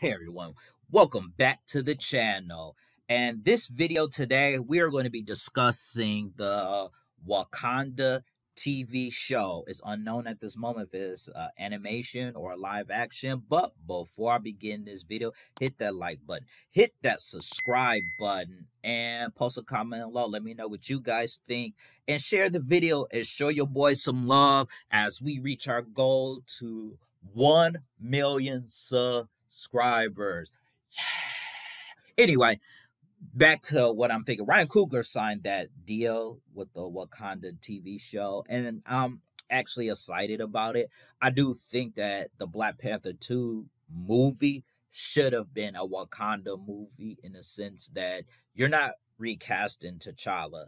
Hey everyone, welcome back to the channel. And this video today, we are going to be discussing the Wakanda TV show. It's unknown at this moment if it's uh, animation or live action, but before I begin this video, hit that like button, hit that subscribe button, and post a comment below. Let me know what you guys think and share the video and show your boys some love as we reach our goal to 1 million subscribers subscribers. Yeah. Anyway, back to what I'm thinking. Ryan Coogler signed that deal with the Wakanda TV show, and I'm actually excited about it. I do think that the Black Panther 2 movie should have been a Wakanda movie in the sense that you're not recasting T'Challa.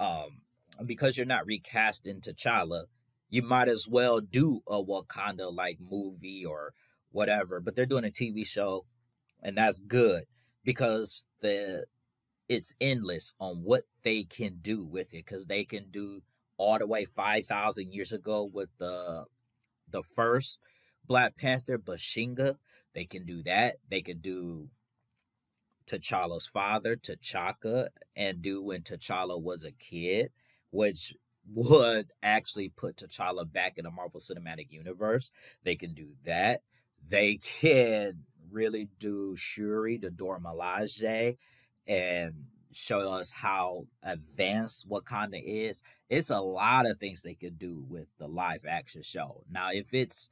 Um, because you're not recasting T'Challa, you might as well do a Wakanda like movie or whatever, but they're doing a TV show and that's good because the it's endless on what they can do with it cuz they can do all the way 5000 years ago with the the first Black Panther Bashinga, they can do that. They can do T'Challa's father, T'Chaka, and do when T'Challa was a kid, which would actually put T'Challa back in the Marvel Cinematic Universe. They can do that they can really do Shuri, the Dora and show us how advanced Wakanda is. It's a lot of things they could do with the live action show. Now, if it's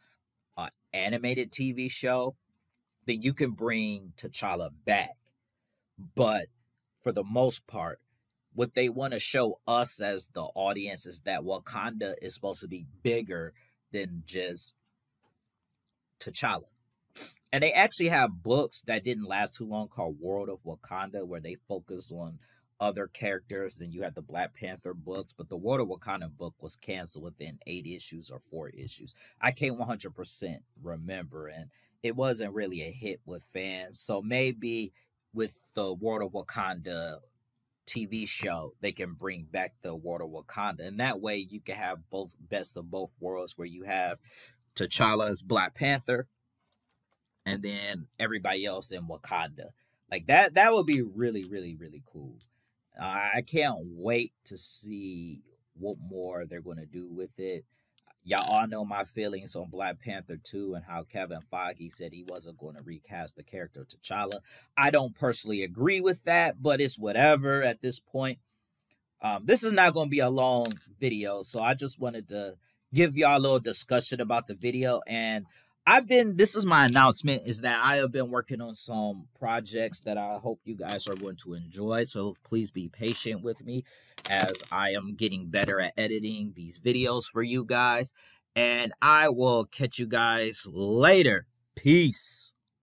an animated TV show, then you can bring T'Challa back. But for the most part, what they want to show us as the audience is that Wakanda is supposed to be bigger than just T'Challa. And they actually have books that didn't last too long called World of Wakanda, where they focus on other characters. Then you had the Black Panther books, but the World of Wakanda book was canceled within eight issues or four issues. I can't 100% remember, and it wasn't really a hit with fans. So maybe with the World of Wakanda TV show, they can bring back the World of Wakanda. And that way you can have both best of both worlds where you have T'Challa as Black Panther, and then everybody else in Wakanda. Like that, that would be really, really, really cool. I can't wait to see what more they're going to do with it. Y'all all know my feelings on Black Panther 2 and how Kevin Feige said he wasn't going to recast the character T'Challa. I don't personally agree with that, but it's whatever at this point. Um, this is not going to be a long video, so I just wanted to give y'all a little discussion about the video and I've been this is my announcement is that I have been working on some projects that I hope you guys are going to enjoy. So please be patient with me as I am getting better at editing these videos for you guys. And I will catch you guys later. Peace.